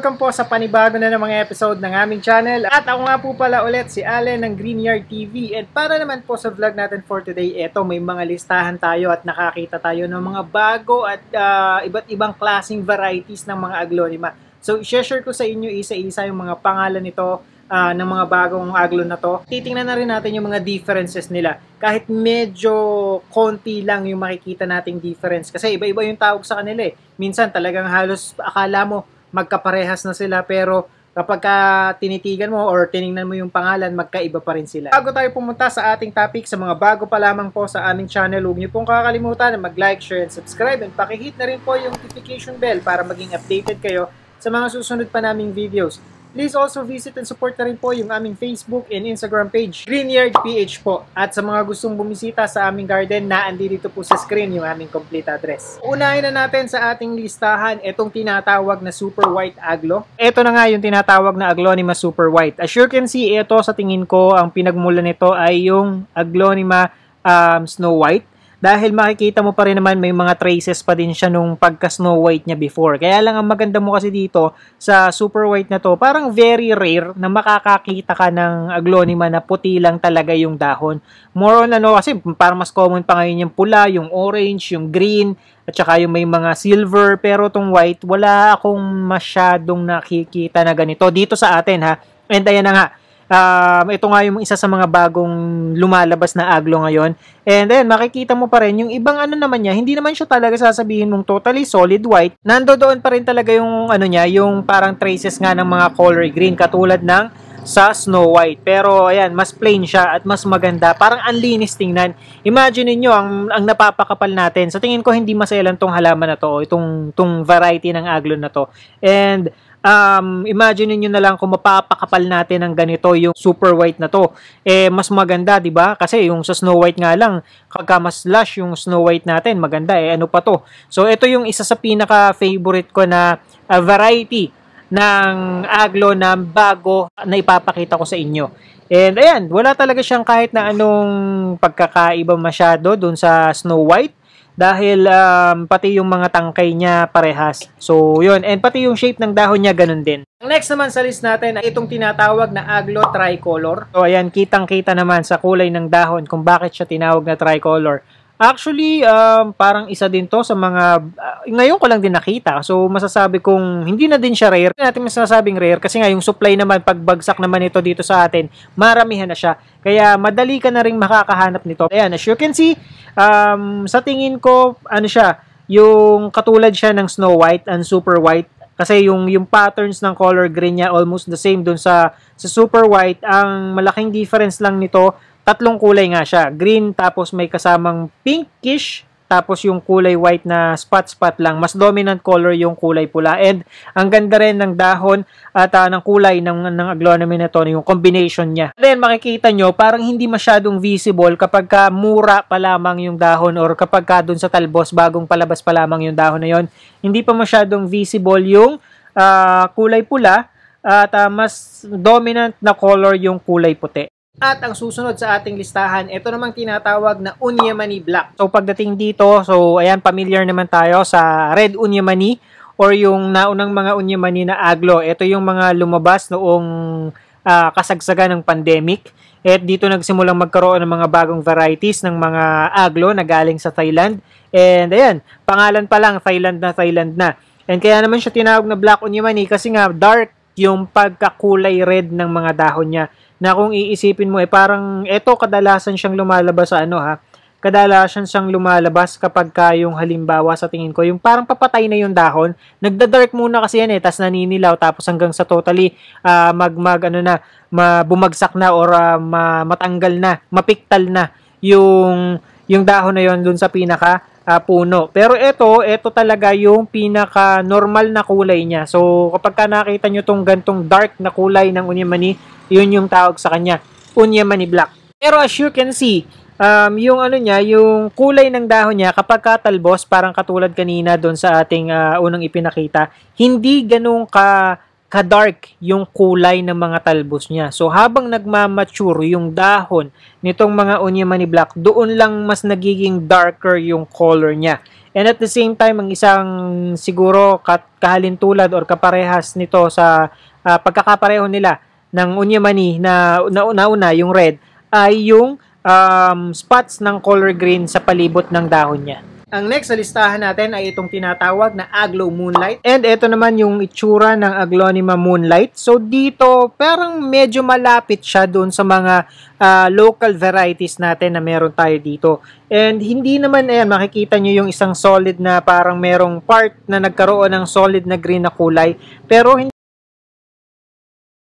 welcome po sa panibago na ng mga episode ng aming channel. At ako nga po pala ulit si Allen ng Greenyard TV. At para naman po sa vlog natin for today, eto may mga listahan tayo at nakakita tayo ng mga bago at uh, iba't ibang klaseng varieties ng mga aglonema. So, i-share ko sa inyo isa-isa yung mga pangalan nito uh, ng mga bagong aglon na to. Titingnan na rin natin yung mga differences nila. Kahit medyo konti lang yung makikita nating difference kasi iba-iba yung tawag sa kanila eh. Minsan talagang halos akala mo magkaparehas na sila pero kapag ka tinitigan mo or tiningnan mo yung pangalan, magkaiba pa rin sila. Bago tayo pumunta sa ating topic, sa mga bago pa lamang po sa aming channel, huwag niyo pong kakalimutan na mag-like, share, and subscribe and pakihit na rin po yung notification bell para maging updated kayo sa mga susunod pa naming videos. Please also visit and support na rin po yung aming Facebook and Instagram page, Greenyard PH po. At sa mga gustong bumisita sa aming garden, naandi dito po sa screen yung aming complete address. Unahin na natin sa ating listahan itong tinatawag na Super White Aglo. Ito na nga yung tinatawag na Aglonema Super White. As you can see, ito sa tingin ko, ang pinagmula nito ay yung Aglonema um, Snow White dahil makikita mo pa rin naman may mga traces pa din siya nung pagka Snow White niya before. Kaya lang ang maganda mo kasi dito sa Super White na to, parang very rare na makakakita ka ng aglonema na puti lang talaga yung dahon. More on ano kasi parang mas common pa ngayon yung pula, yung orange, yung green, at saka yung may mga silver. Pero tong white, wala akong masyadong nakikita na ganito dito sa atin ha. And ayan na nga, Um, ito nga yung isa sa mga bagong lumalabas na aglo ngayon. And then, makikita mo pa rin yung ibang ano naman niya, hindi naman siya talaga sasabihin mong totally solid white. Nando doon pa rin talaga yung ano niya, yung parang traces nga ng mga color green katulad ng sa Snow White. Pero ayan, mas plain siya at mas maganda. Parang anlinis tingnan. Imagine niyo ang ang napapakapal natin. Sa tingin ko hindi masaya lang tong halaman na to, itong tong variety ng aglon na to. And um, imagine niyo na lang kung mapapakapal natin ng ganito yung super white na to. Eh, mas maganda, di ba? Kasi yung sa Snow White nga lang, kagka mas lush yung Snow White natin, maganda. Eh, ano pa to? So, ito yung isa sa pinaka-favorite ko na uh, variety ng aglo na bago na ipapakita ko sa inyo. And ayan, wala talaga siyang kahit na anong pagkakaiba masyado dun sa Snow White dahil um, pati yung mga tangkay niya parehas. So, yun. And pati yung shape ng dahon niya, ganun din. Ang next naman sa list natin ay itong tinatawag na aglo tricolor. So, ayan, kitang-kita naman sa kulay ng dahon kung bakit siya tinawag na tricolor. Actually, um, parang isa din to sa mga, uh, ngayon ko lang din nakita. So, masasabi kong hindi na din siya rare. Hindi natin masasabing rare kasi nga yung supply naman, pagbagsak naman ito dito sa atin, maramihan na siya. Kaya madali ka na rin makakahanap nito. Ayan, as you can see, um, sa tingin ko, ano siya, yung katulad siya ng Snow White and Super White. Kasi yung, yung patterns ng color green niya almost the same dun sa, sa Super White. Ang malaking difference lang nito tatlong kulay nga siya. Green tapos may kasamang pinkish tapos yung kulay white na spot-spot lang. Mas dominant color yung kulay pula. And ang ganda rin ng dahon at uh, ng kulay ng, ng aglonemy na to, yung combination niya. Then makikita nyo, parang hindi masyadong visible kapag ka mura pa lamang yung dahon or kapag ka dun sa talbos, bagong palabas pa lamang yung dahon na yon hindi pa masyadong visible yung uh, kulay pula at uh, mas dominant na color yung kulay puti. At ang susunod sa ating listahan, ito namang tinatawag na Unyamani Black. So pagdating dito, so ayan, familiar naman tayo sa Red Unyamani or yung naunang mga Unyamani na aglo. Ito yung mga lumabas noong uh, kasagsagan ng pandemic. At dito nagsimulang magkaroon ng mga bagong varieties ng mga aglo na galing sa Thailand. And ayan, pangalan pa lang, Thailand na Thailand na. And kaya naman siya tinawag na Black Unyamani kasi nga dark yung pagkakulay red ng mga dahon niya. Na kung iisipin mo, eh parang eto kadalasan siyang lumalabas sa ano ha, kadalasan siyang lumalabas kapag yung halimbawa sa tingin ko, yung parang papatay na yung dahon, nagda-dark muna kasi yan eh, tas naninilaw, tapos hanggang sa totally uh, ah, mag ano na, bumagsak na or uh, matanggal na, mapiktal na yung, yung dahon na yon doon sa pinaka uh, puno. Pero ito, ito talaga yung pinaka normal na kulay niya. So kapag ka nakita nyo tong gantong dark na kulay ng unyamani, yun yung tawag sa kanya, unyamani black. Pero as you can see, um, yung ano niya, yung kulay ng dahon niya kapag katalbos, parang katulad kanina doon sa ating uh, unang ipinakita, hindi ganun ka kadark yung kulay ng mga talbos niya. So habang nagmamature yung dahon nitong mga onyemani black, doon lang mas nagiging darker yung color niya. And at the same time, ang isang siguro kahalintulad or kaparehas nito sa uh, pagkakapareho nila ng onyemani na nauna una, yung red ay yung um, spots ng color green sa palibot ng dahon niya. Ang next sa listahan natin ay itong tinatawag na Aglo Moonlight. And ito naman yung itsura ng Aglonema Moonlight. So dito, parang medyo malapit siya doon sa mga uh, local varieties natin na meron tayo dito. And hindi naman, ayan, makikita nyo yung isang solid na parang merong part na nagkaroon ng solid na green na kulay. Pero hindi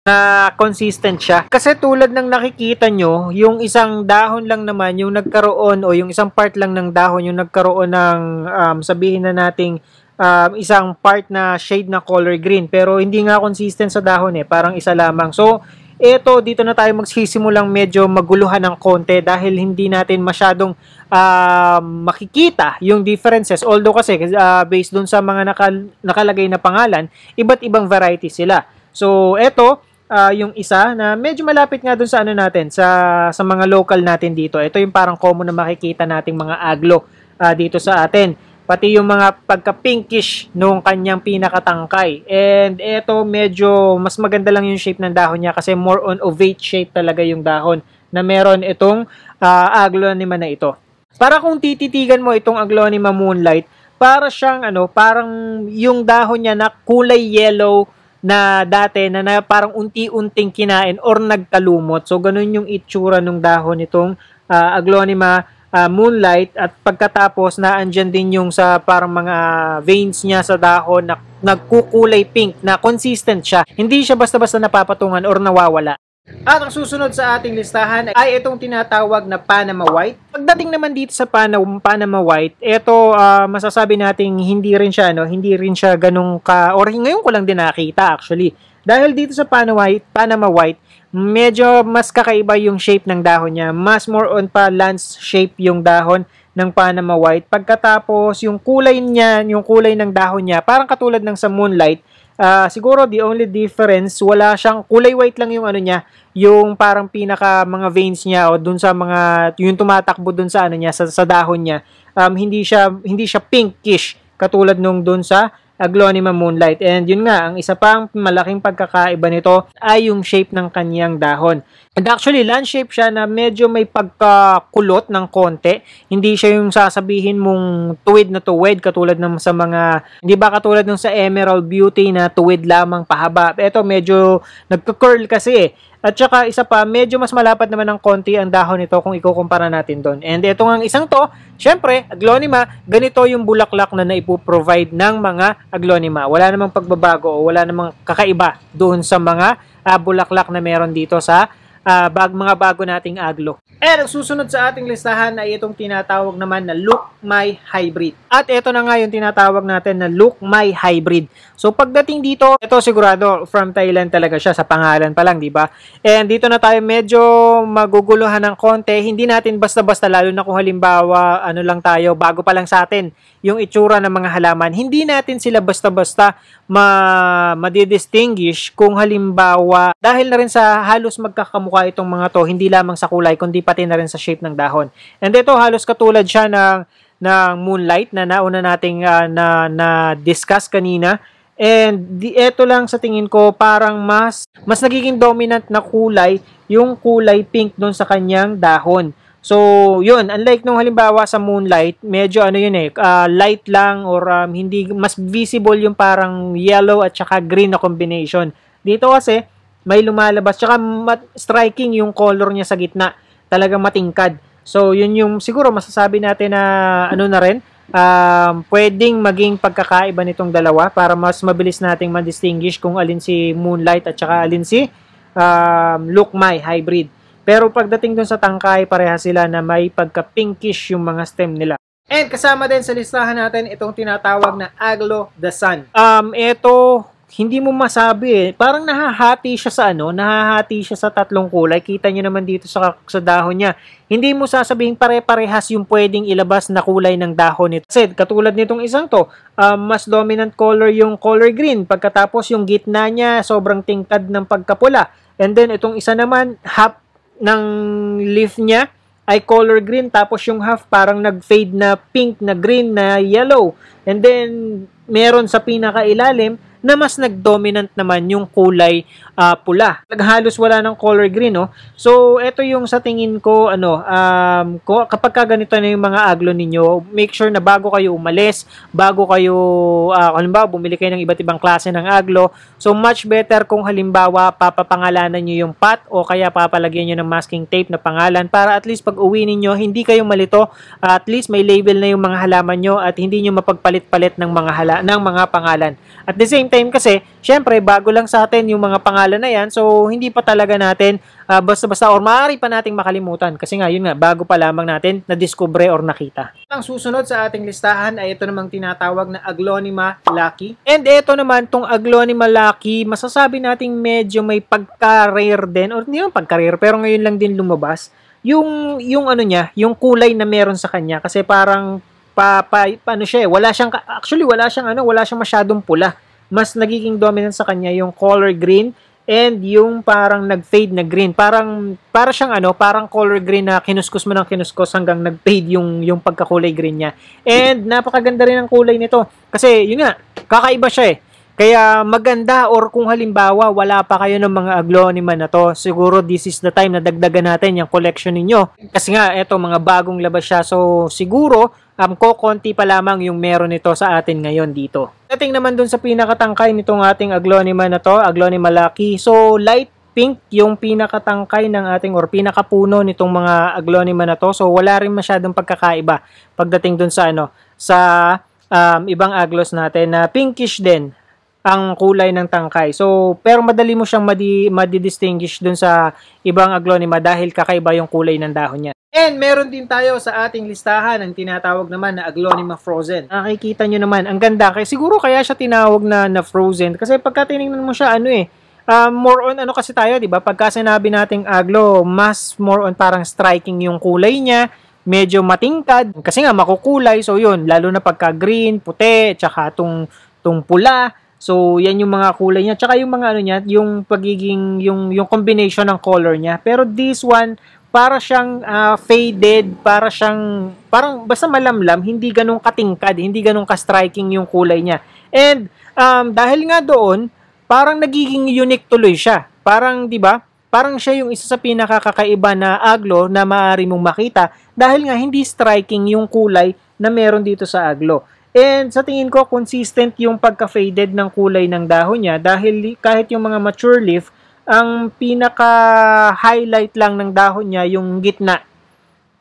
na consistent siya. Kasi tulad ng nakikita nyo, yung isang dahon lang naman yung nagkaroon o yung isang part lang ng dahon yung nagkaroon ng um, sabihin na nating um, isang part na shade na color green pero hindi nga consistent sa dahon eh, parang isa lamang. So, eto dito na tayo magsisimulang medyo maguluhan ng konti dahil hindi natin masyadong um, makikita yung differences although kasi uh, based dun sa mga nakal- nakalagay na pangalan iba't ibang variety sila so eto uh, yung isa na medyo malapit nga dun sa ano natin, sa, sa mga local natin dito. Ito yung parang common na makikita nating mga aglo uh, dito sa atin. Pati yung mga pagka-pinkish nung kanyang pinakatangkay. And ito medyo mas maganda lang yung shape ng dahon niya kasi more on ovate shape talaga yung dahon na meron itong uh, ah, aglonema na ito. Para kung tititigan mo itong aglonema moonlight, para siyang ano, parang yung dahon niya na kulay yellow na dati na, na parang unti-unting kinain or nagkalumot. So, ganun yung itsura ng dahon nitong uh, aglonema uh, moonlight at pagkatapos na andyan din yung sa parang mga veins niya sa dahon na nagkukulay pink na consistent siya. Hindi siya basta-basta napapatungan or nawawala. At ang susunod sa ating listahan ay itong tinatawag na Panama White. Pagdating naman dito sa Panama, Panama White, ito uh, ah, masasabi nating hindi rin siya no, hindi rin siya ganung ka or ngayon ko lang din nakita actually. Dahil dito sa Panama White, Panama White, medyo mas kakaiba yung shape ng dahon niya. Mas more on pa lance shape yung dahon ng Panama White. Pagkatapos, yung kulay niya, yung kulay ng dahon niya, parang katulad ng sa Moonlight, Uh, siguro the only difference, wala siyang kulay white lang yung ano niya, yung parang pinaka mga veins niya o dun sa mga yung tumatakbo dun sa ano niya sa, sa dahon niya. Um, hindi siya hindi siya pinkish katulad nung dun sa Aglonema Moonlight. And yun nga, ang isa pang malaking pagkakaiba nito ay yung shape ng kaniyang dahon. And actually, land shape siya na medyo may pagkakulot ng konti. Hindi siya yung sasabihin mong tuwid na tuwid katulad ng sa mga, hindi ba katulad ng sa Emerald Beauty na tuwid lamang pahaba. Ito medyo nagka-curl kasi eh. At saka isa pa, medyo mas malapad naman ng konti ang dahon nito kung ikukumpara natin doon. And ito nga isang to, syempre, aglonema, ganito yung bulaklak na naipoprovide ng mga aglonema. Wala namang pagbabago o wala namang kakaiba doon sa mga uh, bulaklak na meron dito sa uh, bag, mga bago nating aglo. And susunod sa ating listahan ay itong tinatawag naman na Look My Hybrid. At ito na nga yung tinatawag natin na Look My Hybrid. So pagdating dito, ito sigurado from Thailand talaga siya sa pangalan pa lang, di ba? And dito na tayo medyo maguguluhan ng konti. Hindi natin basta-basta lalo na kung halimbawa ano lang tayo, bago pa lang sa atin yung itsura ng mga halaman. Hindi natin sila basta-basta ma madidistinguish kung halimbawa dahil na rin sa halos magkakamukha kamukha itong mga to, hindi lamang sa kulay, kundi pati na rin sa shape ng dahon. And ito, halos katulad siya ng, ng moonlight na nauna nating uh, na, na-discuss kanina. And ito lang sa tingin ko, parang mas, mas nagiging dominant na kulay, yung kulay pink doon sa kanyang dahon. So, yun, unlike nung halimbawa sa moonlight, medyo ano yun eh, uh, light lang or um, hindi, mas visible yung parang yellow at saka green na combination. Dito kasi, may lumalabas. Tsaka mat- striking yung color niya sa gitna. Talagang matingkad. So, yun yung siguro masasabi natin na ano na rin, um, pwedeng maging pagkakaiba nitong dalawa para mas mabilis nating ma-distinguish kung alin si Moonlight at saka alin si um, Look My Hybrid. Pero pagdating dun sa tangkay, pareha sila na may pagka-pinkish yung mga stem nila. And kasama din sa listahan natin itong tinatawag na Aglo the Sun. Um, ito, hindi mo masabi eh. Parang nahahati siya sa ano, nahahati siya sa tatlong kulay. Kita niyo naman dito sa, sa dahon niya. Hindi mo sasabihin pare-parehas yung pwedeng ilabas na kulay ng dahon nito. Kasi katulad nitong isang to, um, mas dominant color yung color green. Pagkatapos yung gitna niya, sobrang tingkad ng pagkapula. And then itong isa naman, half ng leaf niya ay color green. Tapos yung half parang nag-fade na pink, na green, na yellow. And then meron sa pinakailalim, na mas nagdominant naman yung kulay uh, pula. Naghalos wala ng color green, no? So, ito yung sa tingin ko, ano, um, kapag ka ganito na yung mga aglo ninyo, make sure na bago kayo umalis, bago kayo, uh, halimbawa, bumili kayo ng iba't ibang klase ng aglo, so much better kung halimbawa, papapangalanan nyo yung pot o kaya papalagyan nyo ng masking tape na pangalan para at least pag uwi ninyo, hindi kayo malito, uh, at least may label na yung mga halaman nyo at hindi nyo mapagpalit-palit ng mga, hala ng mga pangalan. At the same time kasi, syempre, bago lang sa atin yung mga pangalan na yan. So, hindi pa talaga natin uh, basta-basta or maaari pa nating makalimutan. Kasi nga, yun nga, bago pa lamang natin na-discover or nakita. Ang susunod sa ating listahan ay ito namang tinatawag na aglonema lucky. And ito naman, tong aglonema lucky, masasabi nating medyo may pagka-rare din. Or hindi naman pagka-rare, pero ngayon lang din lumabas. Yung, yung ano niya, yung kulay na meron sa kanya. Kasi parang pa, pa, pa ano siya eh, wala siyang actually wala siyang ano, wala siyang masyadong pula mas nagiging dominant sa kanya yung color green and yung parang nag-fade na green. Parang para siyang ano, parang color green na kinuskus mo ng kinuskus hanggang nag-fade yung yung pagkakulay green niya. And napakaganda rin ang kulay nito kasi yun nga, kakaiba siya eh. Kaya maganda or kung halimbawa wala pa kayo ng mga aglonima na to, siguro this is the time na dagdagan natin yung collection ninyo. Kasi nga, eto mga bagong labas siya. So siguro, um, kokonti pa lamang yung meron nito sa atin ngayon dito. Dating naman dun sa pinakatangkay nitong ating aglonema na to, aglonema laki. So, light pink yung pinakatangkay ng ating or pinakapuno nitong mga aglonema na to. So, wala rin masyadong pagkakaiba pagdating dun sa ano, sa um, ibang aglos natin na pinkish din ang kulay ng tangkay. So, pero madali mo siyang madi, madi-distinguish dun sa ibang aglonema dahil kakaiba yung kulay ng dahon niya. And meron din tayo sa ating listahan ang tinatawag naman na aglonema frozen. Nakikita nyo naman, ang ganda. Kaya siguro kaya siya tinawag na, na frozen kasi pagka tinignan mo siya, ano eh, uh, more on ano kasi tayo, di ba? Pagka sinabi nating aglo, mas more on parang striking yung kulay niya medyo matingkad kasi nga makukulay so yun lalo na pagka green, puti, tsaka tong tong pula So, yan yung mga kulay niya. Tsaka yung mga ano niya, yung pagiging, yung, yung combination ng color niya. Pero this one, para siyang uh, faded, para siyang, parang basta malamlam, hindi ganun katingkad, hindi ganun ka-striking yung kulay niya. And, um, dahil nga doon, parang nagiging unique tuloy siya. Parang, di ba, parang siya yung isa sa pinakakakaiba na aglo na maaari mong makita dahil nga hindi striking yung kulay na meron dito sa aglo. And sa tingin ko, consistent yung pagka-faded ng kulay ng dahon niya dahil kahit yung mga mature leaf, ang pinaka-highlight lang ng dahon niya yung gitna.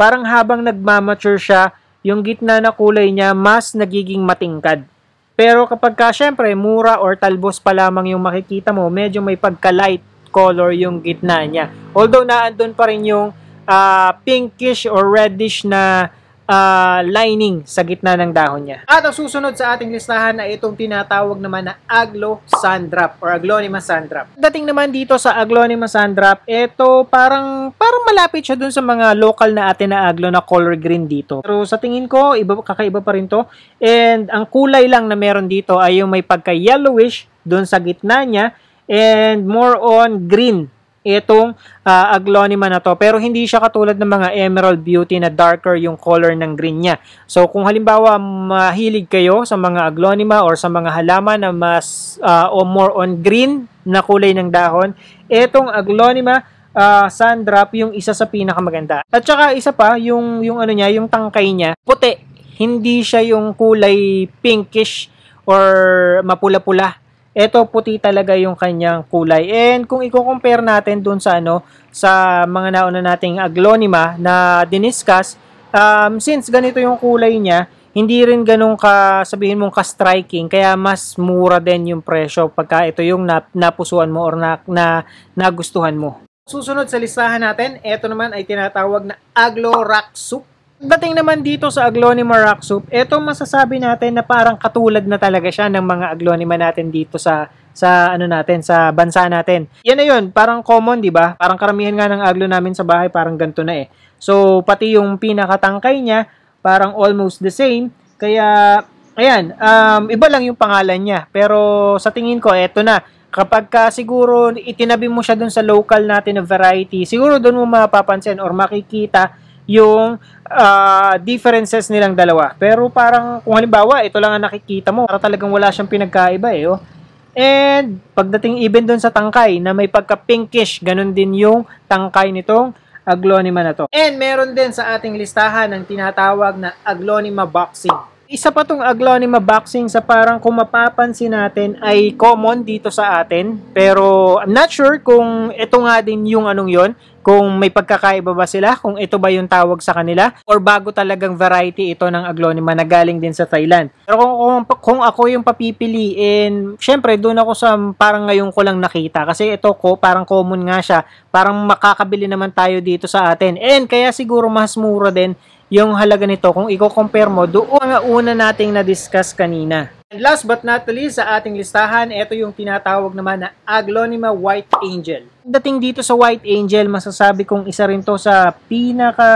Parang habang nagmamature siya, yung gitna na kulay niya mas nagiging matingkad. Pero kapag ka, syempre, mura or talbos pa lamang yung makikita mo, medyo may pagka-light color yung gitna niya. Although naandun pa rin yung uh, pinkish or reddish na uh, lining sa gitna ng dahon niya. At ang susunod sa ating listahan ay itong tinatawag naman na aglo sandrop or aglonema sandrop. Dating naman dito sa aglonema sandrop, ito parang parang malapit siya dun sa mga local na atin na aglo na color green dito. Pero sa tingin ko, iba, kakaiba pa rin to. And ang kulay lang na meron dito ay yung may pagka-yellowish dun sa gitna niya and more on green itong uh, ah, aglonema na to. Pero hindi siya katulad ng mga Emerald Beauty na darker yung color ng green niya. So kung halimbawa mahilig kayo sa mga aglonema or sa mga halaman na mas uh, o more on green na kulay ng dahon, itong aglonema uh, ah, sun yung isa sa pinakamaganda. At saka isa pa, yung, yung ano niya, yung tangkay niya, puti. Hindi siya yung kulay pinkish or mapula-pula ito puti talaga yung kanyang kulay. And kung i-compare natin dun sa ano sa mga nauna nating aglonema na diniscuss, um, since ganito yung kulay niya, hindi rin ganun ka sabihin mong ka-striking kaya mas mura din yung presyo pagka ito yung nap napusuan mo or na, na nagustuhan mo. Susunod sa listahan natin, ito naman ay tinatawag na Aglorax Soup Dating naman dito sa aglonema rock soup, eto masasabi natin na parang katulad na talaga siya ng mga aglonema natin dito sa sa ano natin sa bansa natin. Yan na yun, parang common, 'di ba? Parang karamihan nga ng aglo namin sa bahay parang ganto na eh. So pati yung pinakatangkay niya parang almost the same. Kaya ayan, um, iba lang yung pangalan niya. Pero sa tingin ko, eto na kapag ka siguro itinabi mo siya dun sa local natin na variety, siguro dun mo mapapansin or makikita yung uh, differences nilang dalawa. Pero parang kung halimbawa, ito lang ang nakikita mo, para talagang wala siyang pinagkaiba eh. Oh. And pagdating even doon sa tangkay na may pagka-pinkish, ganun din yung tangkay nitong aglonema na to. And meron din sa ating listahan ang tinatawag na aglonema boxing isa pa tong aglonema boxing sa parang kung mapapansin natin ay common dito sa atin. Pero I'm not sure kung ito nga din yung anong yon kung may pagkakaiba ba sila, kung ito ba yung tawag sa kanila, or bago talagang variety ito ng aglonema na galing din sa Thailand. Pero kung, kung, kung ako yung papipiliin, syempre doon ako sa parang ngayon ko lang nakita kasi ito ko parang common nga siya, parang makakabili naman tayo dito sa atin. And kaya siguro mas mura din yung halaga nito kung i-compare mo doon ang una nating na-discuss kanina. And last but not least sa ating listahan, ito yung tinatawag naman na Aglonema White Angel. Dating dito sa White Angel, masasabi kong isa rin to sa pinaka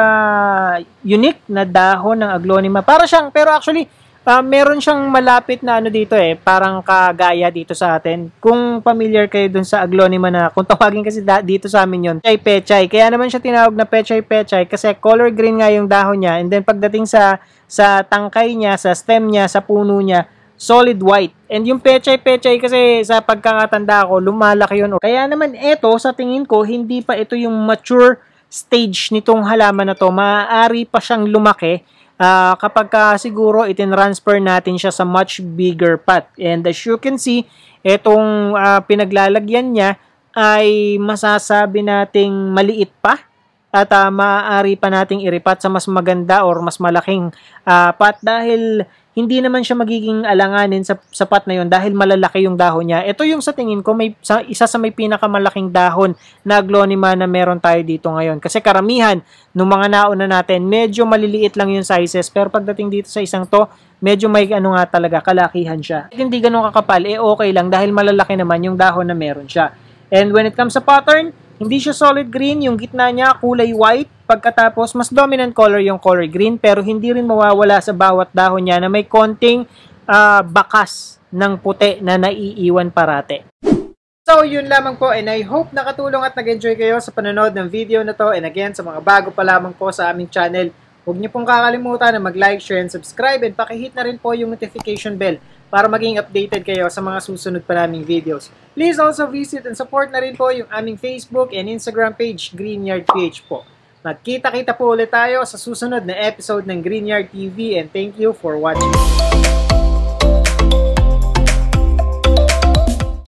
unique na dahon ng Aglonema. Para siyang, pero actually, Uh, meron siyang malapit na ano dito eh, parang kagaya dito sa atin. Kung familiar kayo dun sa aglonema na, kung tawagin kasi da, dito sa amin yon pechay pechay. Kaya naman siya tinawag na pechay pechay kasi color green nga yung dahon niya. And then pagdating sa sa tangkay niya, sa stem niya, sa puno niya, solid white. And yung pechay-pechay kasi sa pagkakatanda ko, lumalaki yun. Kaya naman ito, sa tingin ko, hindi pa ito yung mature stage nitong halaman na to. Maaari pa siyang lumaki uh, kapag ka siguro itinransfer natin siya sa much bigger pot. And as you can see, itong uh, pinaglalagyan niya ay masasabi nating maliit pa at uh, maaari pa nating iripat sa mas maganda or mas malaking uh, pot dahil hindi naman siya magiging alanganin sa sapat na yon dahil malalaki yung dahon niya. Ito yung sa tingin ko may sa, isa sa may pinakamalaking dahon na aglonema na meron tayo dito ngayon. Kasi karamihan ng mga nauna natin, medyo maliliit lang yung sizes. Pero pagdating dito sa isang to, medyo may ano nga talaga, kalakihan siya. At hindi ganun kakapal, eh okay lang dahil malalaki naman yung dahon na meron siya. And when it comes sa pattern, hindi siya solid green, yung gitna niya kulay white, pagkatapos mas dominant color yung color green pero hindi rin mawawala sa bawat dahon niya na may konting uh, bakas ng puti na naiiwan parate. So, yun lamang po and I hope nakatulong at nag-enjoy kayo sa panonood ng video na to. And again, sa mga bago pa lamang po sa aming channel, huwag niyo pong kakalimutan na mag-like, share, and subscribe and pakihit na rin po yung notification bell para maging updated kayo sa mga susunod pa naming videos. Please also visit and support na rin po yung aming Facebook and Instagram page, Greenyard PH po. Magkita-kita po ulit tayo sa susunod na episode ng Greenyard TV and thank you for watching.